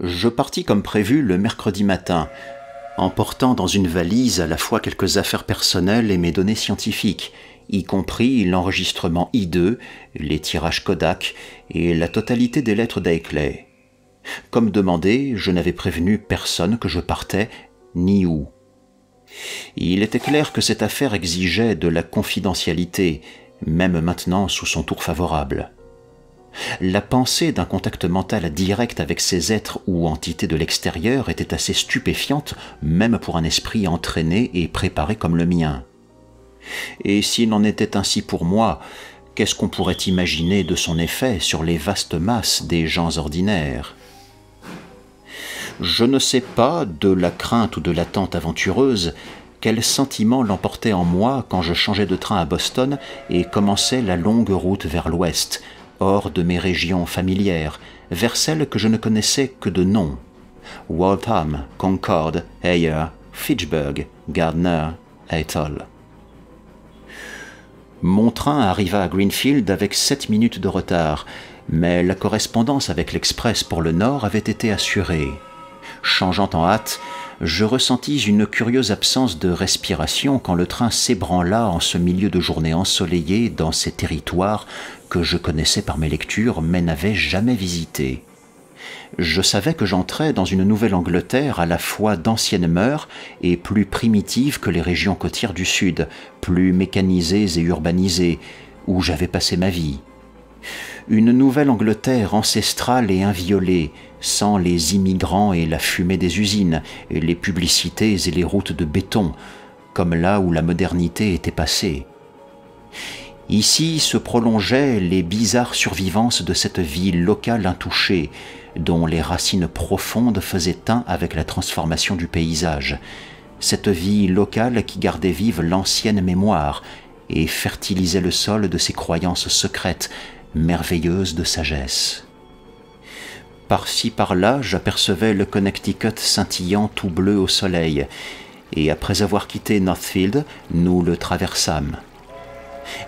je partis comme prévu le mercredi matin, emportant dans une valise à la fois quelques affaires personnelles et mes données scientifiques, y compris l'enregistrement I2, les tirages Kodak et la totalité des lettres d'Aeclay. Comme demandé, je n'avais prévenu personne que je partais, ni où. Il était clair que cette affaire exigeait de la confidentialité, même maintenant sous son tour favorable. La pensée d'un contact mental direct avec ces êtres ou entités de l'extérieur était assez stupéfiante, même pour un esprit entraîné et préparé comme le mien. Et s'il en était ainsi pour moi, qu'est-ce qu'on pourrait imaginer de son effet sur les vastes masses des gens ordinaires Je ne sais pas, de la crainte ou de l'attente aventureuse, quel sentiment l'emportait en moi quand je changeais de train à Boston et commençais la longue route vers l'ouest, hors de mes régions familières, vers celles que je ne connaissais que de nom. Waltham, Concord, Ayer, Fitchburg, Gardner, Atoll. Mon train arriva à Greenfield avec sept minutes de retard, mais la correspondance avec l'express pour le Nord avait été assurée. Changeant en hâte, je ressentis une curieuse absence de respiration quand le train s'ébranla en ce milieu de journée ensoleillée dans ces territoires que je connaissais par mes lectures mais n'avais jamais visités. Je savais que j'entrais dans une Nouvelle-Angleterre à la fois d'anciennes mœurs et plus primitive que les régions côtières du Sud, plus mécanisées et urbanisées, où j'avais passé ma vie une Nouvelle-Angleterre ancestrale et inviolée, sans les immigrants et la fumée des usines, et les publicités et les routes de béton, comme là où la modernité était passée. Ici se prolongeaient les bizarres survivances de cette vie locale intouchée, dont les racines profondes faisaient un avec la transformation du paysage, cette vie locale qui gardait vive l'ancienne mémoire et fertilisait le sol de ses croyances secrètes, merveilleuse de sagesse. Par-ci par-là, j'apercevais le Connecticut scintillant tout bleu au soleil, et après avoir quitté Northfield, nous le traversâmes.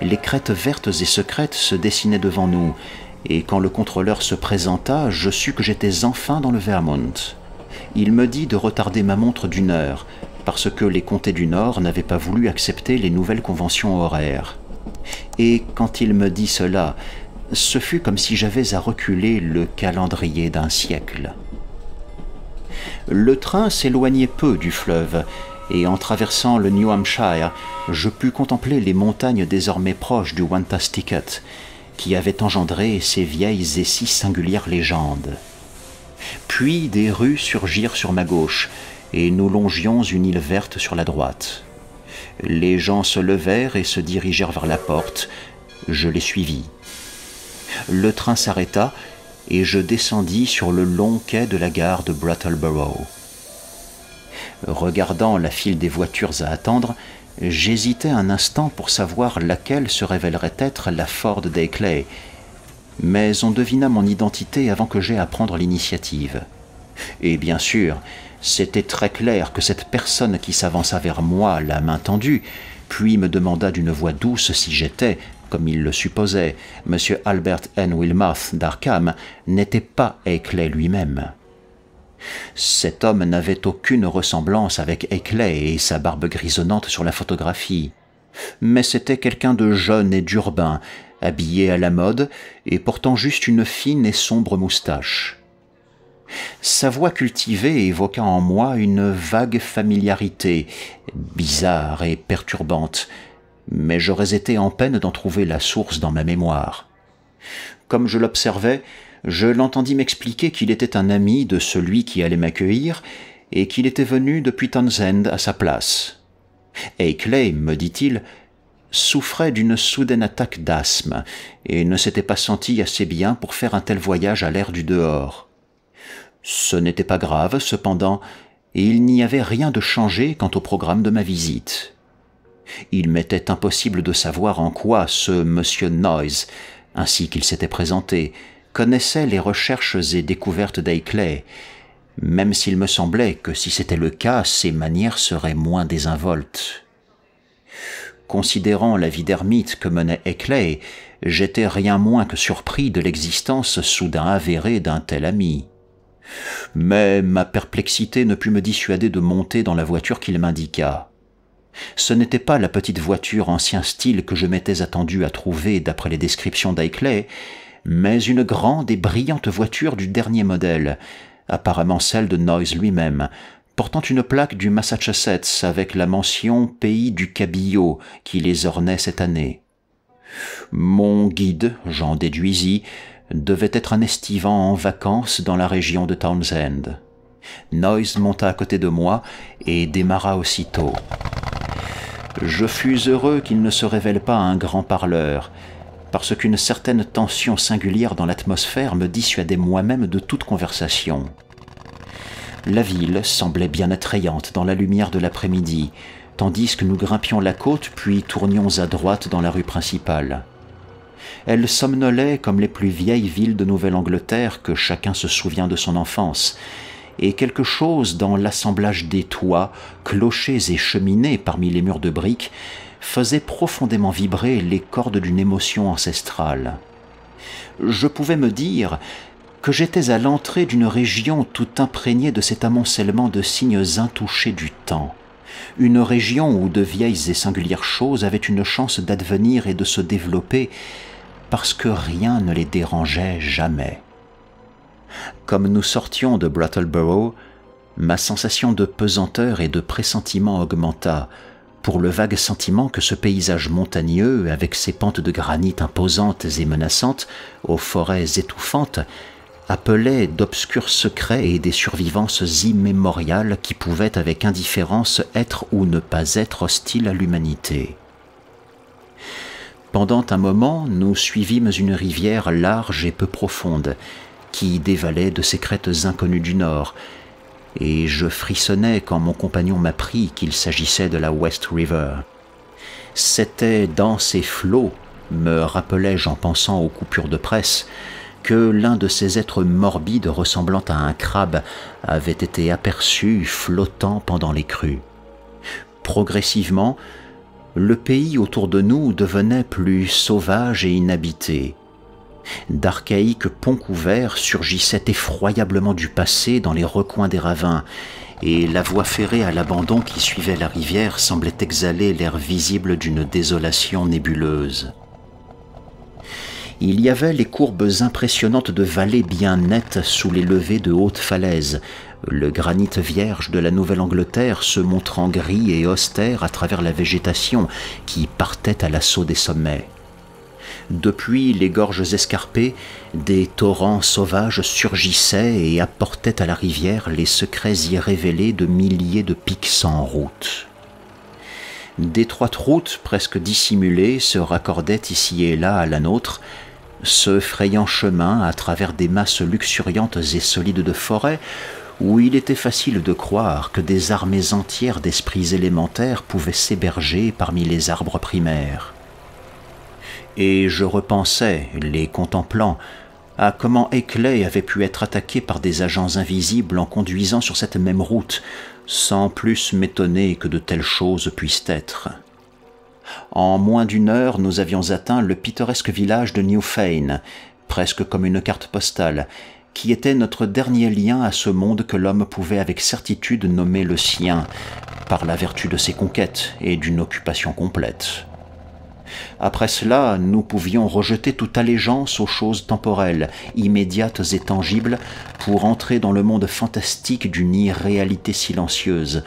Les crêtes vertes et secrètes se dessinaient devant nous, et quand le contrôleur se présenta, je sus que j'étais enfin dans le Vermont. Il me dit de retarder ma montre d'une heure, parce que les comtés du Nord n'avaient pas voulu accepter les nouvelles conventions horaires. Et quand il me dit cela, ce fut comme si j'avais à reculer le calendrier d'un siècle. Le train s'éloignait peu du fleuve, et en traversant le New Hampshire, je pus contempler les montagnes désormais proches du Wantasticket, qui avaient engendré ces vieilles et si singulières légendes. Puis des rues surgirent sur ma gauche, et nous longions une île verte sur la droite. Les gens se levèrent et se dirigèrent vers la porte. Je les suivis le train s'arrêta et je descendis sur le long quai de la gare de Brattleboro. Regardant la file des voitures à attendre, j'hésitais un instant pour savoir laquelle se révélerait être la Ford Clay, mais on devina mon identité avant que j'aie à prendre l'initiative. Et bien sûr, c'était très clair que cette personne qui s'avança vers moi, la main tendue, puis me demanda d'une voix douce si j'étais, comme il le supposait, M. Albert N. Wilmoth d'Arkham n'était pas Eckley lui-même. Cet homme n'avait aucune ressemblance avec Eckley et sa barbe grisonnante sur la photographie. Mais c'était quelqu'un de jeune et d'urbain, habillé à la mode et portant juste une fine et sombre moustache. Sa voix cultivée évoqua en moi une vague familiarité, bizarre et perturbante, mais j'aurais été en peine d'en trouver la source dans ma mémoire. Comme je l'observais, je l'entendis m'expliquer qu'il était un ami de celui qui allait m'accueillir et qu'il était venu depuis Townsend à sa place. Clay, me dit-il, souffrait d'une soudaine attaque d'asthme et ne s'était pas senti assez bien pour faire un tel voyage à l'air du dehors. Ce n'était pas grave, cependant, et il n'y avait rien de changé quant au programme de ma visite. Il m'était impossible de savoir en quoi ce M. Noyes, ainsi qu'il s'était présenté, connaissait les recherches et découvertes d'Eckley, même s'il me semblait que si c'était le cas, ses manières seraient moins désinvoltes. Considérant la vie d'ermite que menait Eckley, j'étais rien moins que surpris de l'existence soudain avérée d'un tel ami. Mais ma perplexité ne put me dissuader de monter dans la voiture qu'il m'indiqua. Ce n'était pas la petite voiture ancien style que je m'étais attendu à trouver d'après les descriptions d'Aikley, mais une grande et brillante voiture du dernier modèle, apparemment celle de Noyes lui-même, portant une plaque du Massachusetts avec la mention Pays du Cabillaud qui les ornait cette année. Mon guide, j'en déduisis, devait être un estivant en vacances dans la région de Townsend. Noyes monta à côté de moi et démarra aussitôt je fus heureux qu'il ne se révèle pas un grand parleur, parce qu'une certaine tension singulière dans l'atmosphère me dissuadait moi-même de toute conversation. La ville semblait bien attrayante dans la lumière de l'après-midi, tandis que nous grimpions la côte puis tournions à droite dans la rue principale. Elle somnolait comme les plus vieilles villes de Nouvelle-Angleterre que chacun se souvient de son enfance, et quelque chose dans l'assemblage des toits, clochers et cheminées parmi les murs de briques faisait profondément vibrer les cordes d'une émotion ancestrale. Je pouvais me dire que j'étais à l'entrée d'une région tout imprégnée de cet amoncellement de signes intouchés du temps, une région où de vieilles et singulières choses avaient une chance d'advenir et de se développer parce que rien ne les dérangeait jamais. Comme nous sortions de Brattleboro, ma sensation de pesanteur et de pressentiment augmenta, pour le vague sentiment que ce paysage montagneux, avec ses pentes de granit imposantes et menaçantes, aux forêts étouffantes, appelait d'obscurs secrets et des survivances immémoriales qui pouvaient avec indifférence être ou ne pas être hostiles à l'humanité. Pendant un moment, nous suivîmes une rivière large et peu profonde, qui dévalait de ces crêtes inconnues du nord, et je frissonnais quand mon compagnon m'apprit qu'il s'agissait de la West River. C'était dans ces flots, me rappelais-je en pensant aux coupures de presse, que l'un de ces êtres morbides ressemblant à un crabe avait été aperçu flottant pendant les crues. Progressivement, le pays autour de nous devenait plus sauvage et inhabité. D'archaïques ponts couverts surgissaient effroyablement du passé dans les recoins des ravins, et la voie ferrée à l'abandon qui suivait la rivière semblait exhaler l'air visible d'une désolation nébuleuse. Il y avait les courbes impressionnantes de vallées bien nettes sous les levées de hautes falaises, le granit vierge de la Nouvelle-Angleterre se montrant gris et austère à travers la végétation qui partait à l'assaut des sommets. Depuis les gorges escarpées, des torrents sauvages surgissaient et apportaient à la rivière les secrets y révélés de milliers de pics sans route. D'étroites routes presque dissimulées se raccordaient ici et là à la nôtre, ce frayant chemin à travers des masses luxuriantes et solides de forêts, où il était facile de croire que des armées entières d'esprits élémentaires pouvaient s'héberger parmi les arbres primaires et je repensais, les contemplant, à comment Eckley avait pu être attaqué par des agents invisibles en conduisant sur cette même route, sans plus m'étonner que de telles choses puissent être. En moins d'une heure, nous avions atteint le pittoresque village de Newfane, presque comme une carte postale, qui était notre dernier lien à ce monde que l'homme pouvait avec certitude nommer le sien, par la vertu de ses conquêtes et d'une occupation complète. Après cela, nous pouvions rejeter toute allégeance aux choses temporelles, immédiates et tangibles, pour entrer dans le monde fantastique d'une irréalité silencieuse,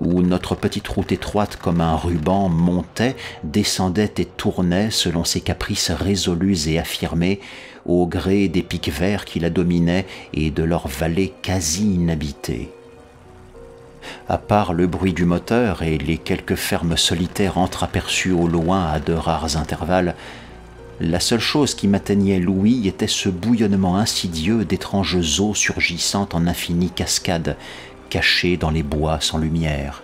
où notre petite route étroite comme un ruban montait, descendait et tournait selon ses caprices résolus et affirmés, au gré des pics verts qui la dominaient et de leurs vallées quasi inhabitées à part le bruit du moteur et les quelques fermes solitaires entreaperçues au loin à de rares intervalles, la seule chose qui m'atteignait l'ouïe était ce bouillonnement insidieux d'étranges eaux surgissant en infinies cascades, cachées dans les bois sans lumière.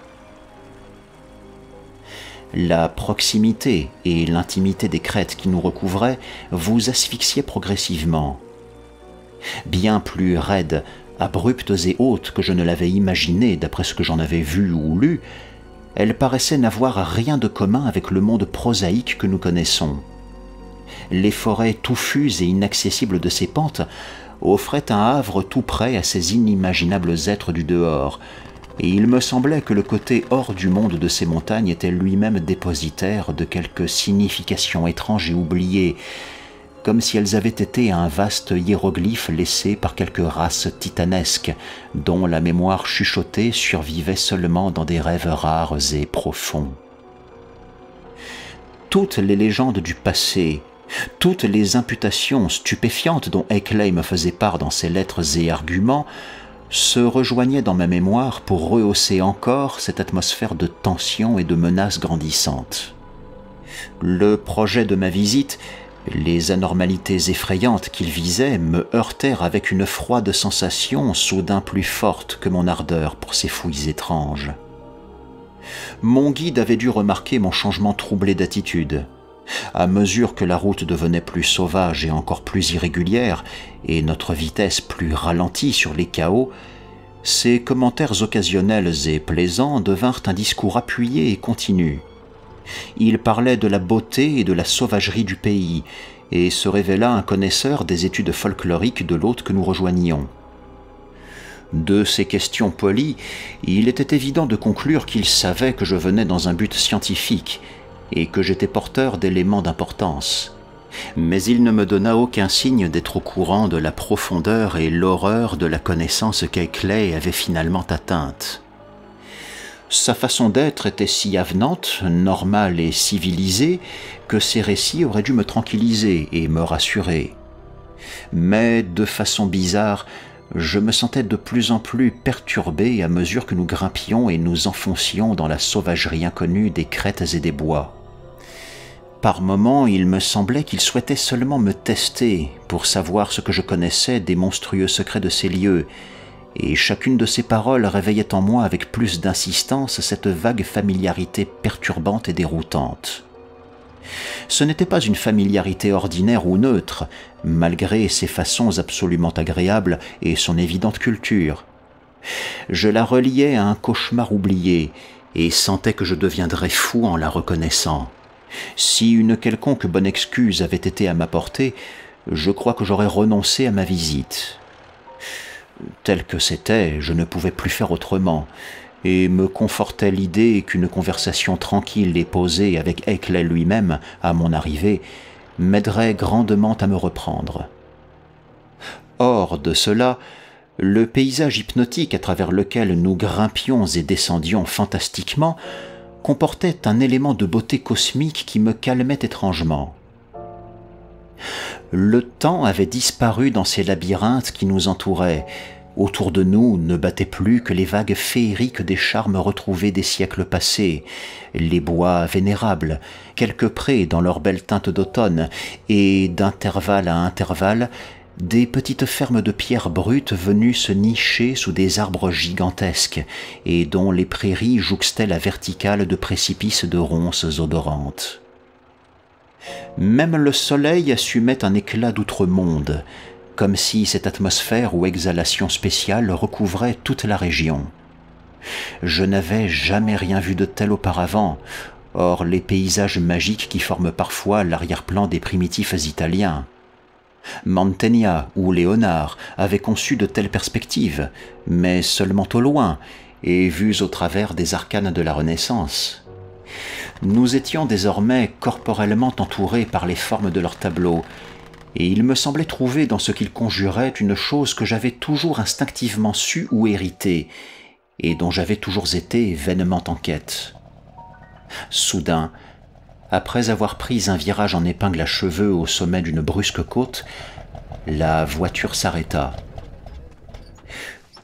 La proximité et l'intimité des crêtes qui nous recouvraient vous asphyxiaient progressivement. Bien plus raide, abruptes et hautes que je ne l'avais imaginées d'après ce que j'en avais vu ou lu, elles paraissaient n'avoir rien de commun avec le monde prosaïque que nous connaissons. Les forêts touffues et inaccessibles de ces pentes offraient un havre tout près à ces inimaginables êtres du dehors, et il me semblait que le côté hors du monde de ces montagnes était lui-même dépositaire de quelque signification étrange et oubliée, comme si elles avaient été un vaste hiéroglyphe laissé par quelque race titanesque, dont la mémoire chuchotée survivait seulement dans des rêves rares et profonds. Toutes les légendes du passé, toutes les imputations stupéfiantes dont Eckley me faisait part dans ses lettres et arguments, se rejoignaient dans ma mémoire pour rehausser encore cette atmosphère de tension et de menace grandissante. Le projet de ma visite les anormalités effrayantes qu'il visait me heurtèrent avec une froide sensation soudain plus forte que mon ardeur pour ces fouilles étranges. Mon guide avait dû remarquer mon changement troublé d'attitude. À mesure que la route devenait plus sauvage et encore plus irrégulière, et notre vitesse plus ralentie sur les chaos, ses commentaires occasionnels et plaisants devinrent un discours appuyé et continu. Il parlait de la beauté et de la sauvagerie du pays, et se révéla un connaisseur des études folkloriques de l'hôte que nous rejoignions. De ces questions polies, il était évident de conclure qu'il savait que je venais dans un but scientifique et que j'étais porteur d'éléments d'importance. Mais il ne me donna aucun signe d'être au courant de la profondeur et l'horreur de la connaissance qu'Eclay avait finalement atteinte. Sa façon d'être était si avenante, normale et civilisée que ses récits auraient dû me tranquilliser et me rassurer. Mais de façon bizarre, je me sentais de plus en plus perturbé à mesure que nous grimpions et nous enfoncions dans la sauvagerie inconnue des crêtes et des bois. Par moments, il me semblait qu'il souhaitait seulement me tester pour savoir ce que je connaissais des monstrueux secrets de ces lieux, et chacune de ses paroles réveillait en moi avec plus d'insistance cette vague familiarité perturbante et déroutante. Ce n'était pas une familiarité ordinaire ou neutre, malgré ses façons absolument agréables et son évidente culture. Je la reliais à un cauchemar oublié, et sentais que je deviendrais fou en la reconnaissant. Si une quelconque bonne excuse avait été à m'apporter, je crois que j'aurais renoncé à ma visite. Tel que c'était, je ne pouvais plus faire autrement, et me confortait l'idée qu'une conversation tranquille et posée avec Ecklet lui-même, à mon arrivée, m'aiderait grandement à me reprendre. Hors de cela, le paysage hypnotique à travers lequel nous grimpions et descendions fantastiquement comportait un élément de beauté cosmique qui me calmait étrangement. Le temps avait disparu dans ces labyrinthes qui nous entouraient. Autour de nous ne battaient plus que les vagues féeriques des charmes retrouvés des siècles passés, les bois vénérables, quelques prés dans leurs belles teintes d'automne, et d'intervalle à intervalle, des petites fermes de pierres brutes venues se nicher sous des arbres gigantesques et dont les prairies jouxtaient la verticale de précipices de ronces odorantes. Même le soleil assumait un éclat d'outre-monde, comme si cette atmosphère ou exhalation spéciale recouvrait toute la région. Je n'avais jamais rien vu de tel auparavant, hors les paysages magiques qui forment parfois l'arrière-plan des primitifs italiens. Mantegna ou Léonard avaient conçu de telles perspectives, mais seulement au loin, et vues au travers des arcanes de la Renaissance nous étions désormais corporellement entourés par les formes de leurs tableaux, et il me semblait trouver dans ce qu'ils conjuraient une chose que j'avais toujours instinctivement su ou héritée, et dont j'avais toujours été vainement en quête. Soudain, après avoir pris un virage en épingle à cheveux au sommet d'une brusque côte, la voiture s'arrêta.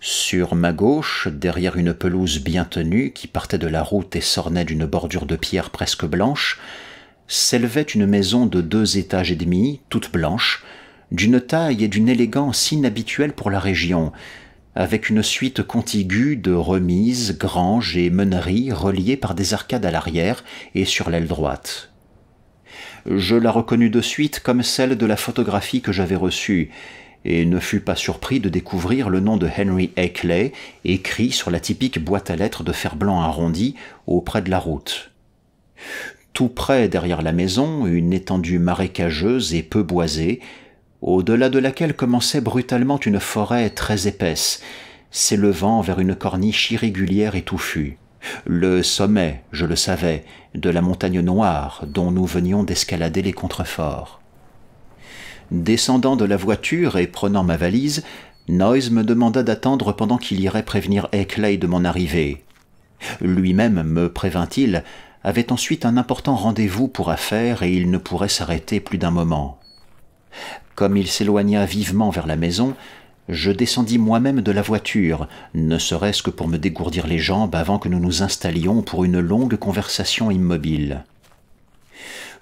Sur ma gauche, derrière une pelouse bien tenue qui partait de la route et s'ornait d'une bordure de pierre presque blanche, s'élevait une maison de deux étages et demi, toute blanche, d'une taille et d'une élégance inhabituelles pour la région, avec une suite contiguë de remises, granges et meuneries reliées par des arcades à l'arrière et sur l'aile droite. Je la reconnus de suite comme celle de la photographie que j'avais reçue, et ne fut pas surpris de découvrir le nom de Henry Ackley écrit sur la typique boîte à lettres de fer blanc arrondi auprès de la route. Tout près derrière la maison, une étendue marécageuse et peu boisée, au-delà de laquelle commençait brutalement une forêt très épaisse, s'élevant vers une corniche irrégulière et touffue. Le sommet, je le savais, de la montagne noire dont nous venions d'escalader les contreforts. Descendant de la voiture et prenant ma valise, Noyes me demanda d'attendre pendant qu'il irait prévenir Eckley de mon arrivée. Lui-même, me prévint-il, avait ensuite un important rendez-vous pour affaires et il ne pourrait s'arrêter plus d'un moment. Comme il s'éloigna vivement vers la maison, je descendis moi-même de la voiture, ne serait-ce que pour me dégourdir les jambes avant que nous nous installions pour une longue conversation immobile.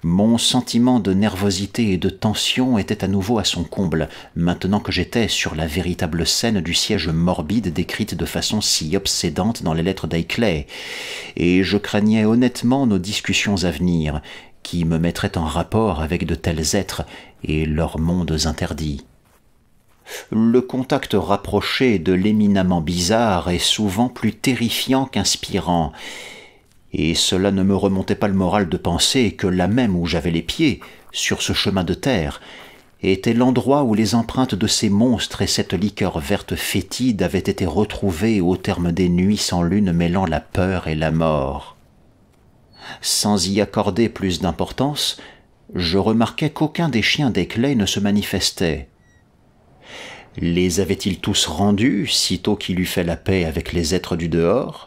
Mon sentiment de nervosité et de tension était à nouveau à son comble, maintenant que j'étais sur la véritable scène du siège morbide décrite de façon si obsédante dans les lettres d'Aiclay, et je craignais honnêtement nos discussions à venir, qui me mettraient en rapport avec de tels êtres et leurs mondes interdits. Le contact rapproché de l'éminemment bizarre est souvent plus terrifiant qu'inspirant, et cela ne me remontait pas le moral de penser que là même où j'avais les pieds, sur ce chemin de terre, était l'endroit où les empreintes de ces monstres et cette liqueur verte fétide avaient été retrouvées au terme des nuits sans lune mêlant la peur et la mort. Sans y accorder plus d'importance, je remarquai qu'aucun des chiens des clés ne se manifestait. Les avait ils tous rendus sitôt qu'il eut fait la paix avec les êtres du dehors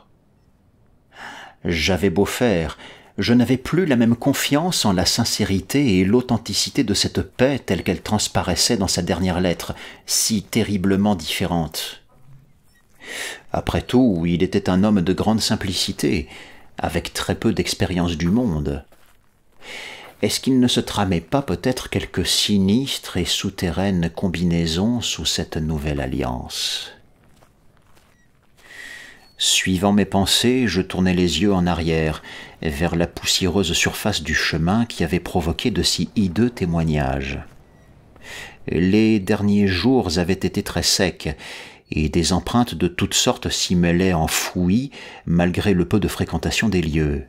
j'avais beau faire, je n'avais plus la même confiance en la sincérité et l'authenticité de cette paix telle qu'elle transparaissait dans sa dernière lettre, si terriblement différente. Après tout, il était un homme de grande simplicité, avec très peu d'expérience du monde. Est-ce qu'il ne se tramait pas peut-être quelque sinistre et souterraine combinaison sous cette nouvelle alliance Suivant mes pensées, je tournai les yeux en arrière, vers la poussiéreuse surface du chemin qui avait provoqué de si hideux témoignages. Les derniers jours avaient été très secs, et des empreintes de toutes sortes s'y mêlaient enfouies, malgré le peu de fréquentation des lieux.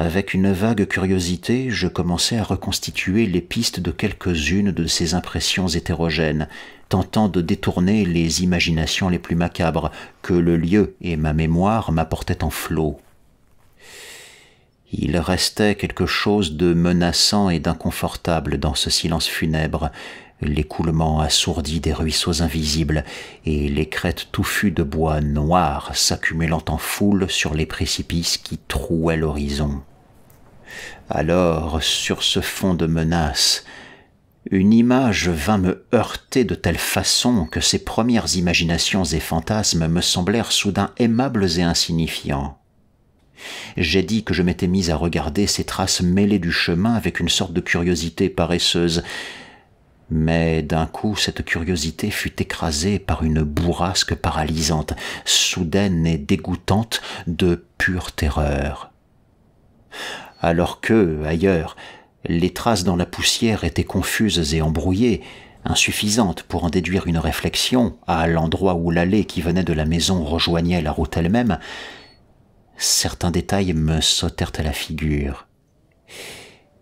Avec une vague curiosité, je commençais à reconstituer les pistes de quelques-unes de ces impressions hétérogènes, tentant de détourner les imaginations les plus macabres que le lieu et ma mémoire m'apportaient en flot. Il restait quelque chose de menaçant et d'inconfortable dans ce silence funèbre, l'écoulement assourdi des ruisseaux invisibles et les crêtes touffues de bois noirs s'accumulant en foule sur les précipices qui trouaient l'horizon. Alors, sur ce fond de menaces, une image vint me heurter de telle façon que ces premières imaginations et fantasmes me semblèrent soudain aimables et insignifiants. J'ai dit que je m'étais mis à regarder ces traces mêlées du chemin avec une sorte de curiosité paresseuse, mais d'un coup cette curiosité fut écrasée par une bourrasque paralysante, soudaine et dégoûtante de pure terreur alors que, ailleurs, les traces dans la poussière étaient confuses et embrouillées, insuffisantes pour en déduire une réflexion à l'endroit où l'allée qui venait de la maison rejoignait la route elle-même, certains détails me sautèrent à la figure.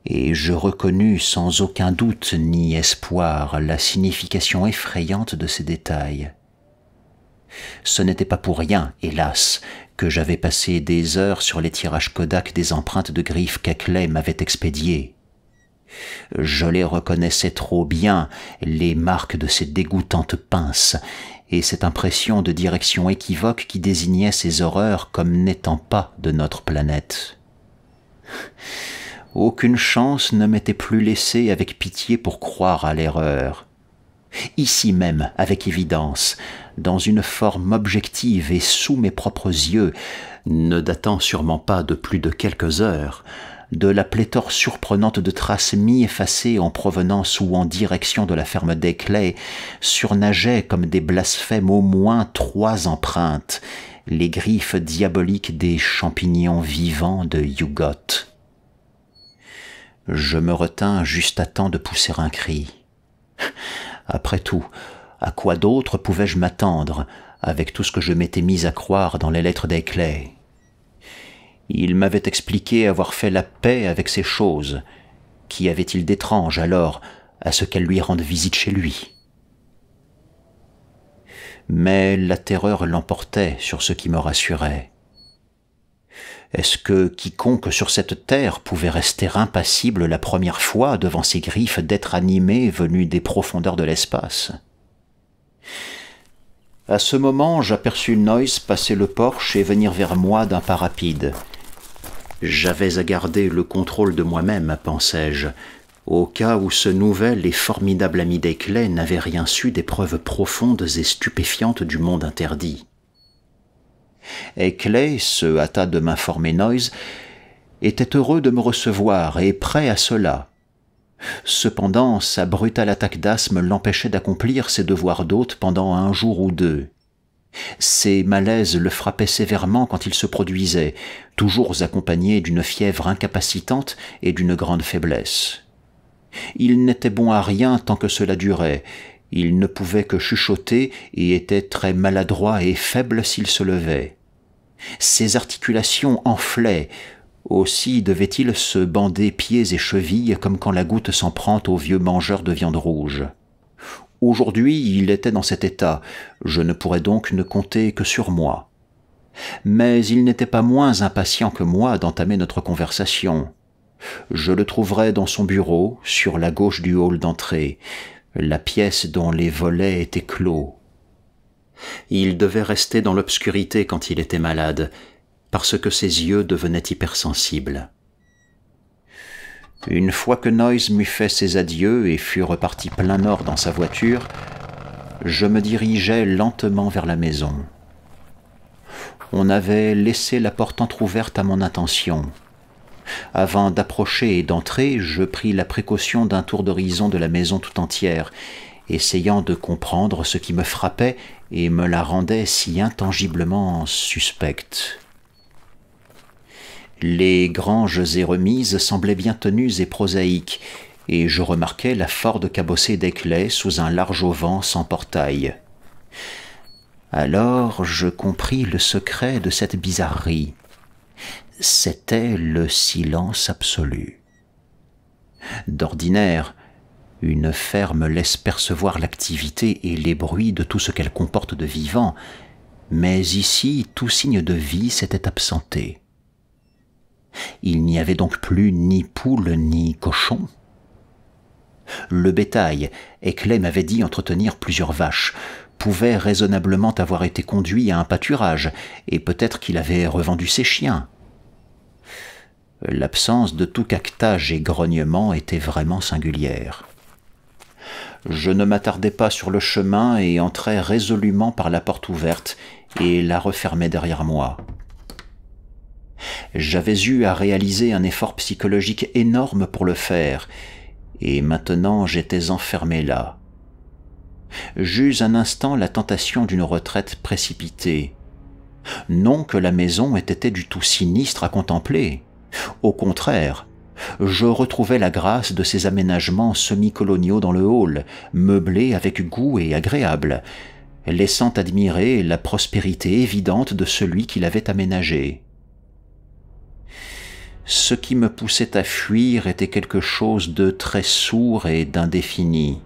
Et je reconnus sans aucun doute ni espoir la signification effrayante de ces détails. Ce n'était pas pour rien, hélas, que j'avais passé des heures sur les tirages Kodak des empreintes de griffes qu'Aclay m'avait expédiées. Je les reconnaissais trop bien, les marques de ces dégoûtantes pinces, et cette impression de direction équivoque qui désignait ces horreurs comme n'étant pas de notre planète. Aucune chance ne m'était plus laissée avec pitié pour croire à l'erreur ici même avec évidence, dans une forme objective et sous mes propres yeux, ne datant sûrement pas de plus de quelques heures, de la pléthore surprenante de traces mi-effacées en provenance ou en direction de la ferme des surnageaient comme des blasphèmes au moins trois empreintes, les griffes diaboliques des champignons vivants de Yugot. Je me retins juste à temps de pousser un cri. Après tout, à quoi d'autre pouvais-je m'attendre avec tout ce que je m'étais mis à croire dans les lettres des Il m'avait expliqué avoir fait la paix avec ces choses. Qu'y avait-il d'étrange alors à ce qu'elles lui rendent visite chez lui Mais la terreur l'emportait sur ce qui me rassurait. Est-ce que quiconque sur cette terre pouvait rester impassible la première fois devant ces griffes d'êtres animés venus des profondeurs de l'espace À ce moment, j'aperçus Noyce passer le porche et venir vers moi d'un pas rapide. J'avais à garder le contrôle de moi-même, pensai-je, au cas où ce nouvel et formidable ami des clés n'avait rien su des preuves profondes et stupéfiantes du monde interdit et Clay se hâta de m'informer Noyes, était heureux de me recevoir et prêt à cela. Cependant, sa brutale attaque d'asthme l'empêchait d'accomplir ses devoirs d'hôte pendant un jour ou deux. Ses malaises le frappaient sévèrement quand il se produisait, toujours accompagnés d'une fièvre incapacitante et d'une grande faiblesse. Il n'était bon à rien tant que cela durait, il ne pouvait que chuchoter et était très maladroit et faible s'il se levait ses articulations enflaient, aussi devait-il se bander pieds et chevilles comme quand la goutte s'en prend au vieux mangeur de viande rouge. Aujourd'hui il était dans cet état, je ne pourrais donc ne compter que sur moi. Mais il n'était pas moins impatient que moi d'entamer notre conversation. Je le trouverais dans son bureau, sur la gauche du hall d'entrée, la pièce dont les volets étaient clos. Il devait rester dans l'obscurité quand il était malade, parce que ses yeux devenaient hypersensibles. Une fois que Noyes m'eut fait ses adieux et fut reparti plein nord dans sa voiture, je me dirigeais lentement vers la maison. On avait laissé la porte entr'ouverte à mon intention. Avant d'approcher et d'entrer, je pris la précaution d'un tour d'horizon de la maison tout entière essayant de comprendre ce qui me frappait et me la rendait si intangiblement suspecte. Les granges et remises semblaient bien tenues et prosaïques, et je remarquais la forte cabossée clés sous un large auvent sans portail. Alors je compris le secret de cette bizarrerie. C'était le silence absolu. D'ordinaire, une ferme laisse percevoir l'activité et les bruits de tout ce qu'elle comporte de vivant, mais ici tout signe de vie s'était absenté. Il n'y avait donc plus ni poule ni cochon. Le bétail, et m'avait dit entretenir plusieurs vaches, pouvait raisonnablement avoir été conduit à un pâturage, et peut-être qu'il avait revendu ses chiens. L'absence de tout cactage et grognement était vraiment singulière. Je ne m'attardai pas sur le chemin et entrai résolument par la porte ouverte et la refermai derrière moi. J'avais eu à réaliser un effort psychologique énorme pour le faire, et maintenant j'étais enfermé là. J'eus un instant la tentation d'une retraite précipitée. Non que la maison était du tout sinistre à contempler. Au contraire, je retrouvais la grâce de ces aménagements semi-coloniaux dans le hall, meublés avec goût et agréable, laissant admirer la prospérité évidente de celui qui l'avait aménagé. Ce qui me poussait à fuir était quelque chose de très sourd et d'indéfini.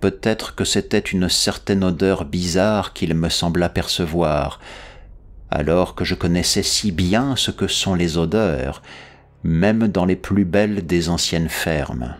Peut-être que c'était une certaine odeur bizarre qu'il me sembla percevoir, alors que je connaissais si bien ce que sont les odeurs, même dans les plus belles des anciennes fermes.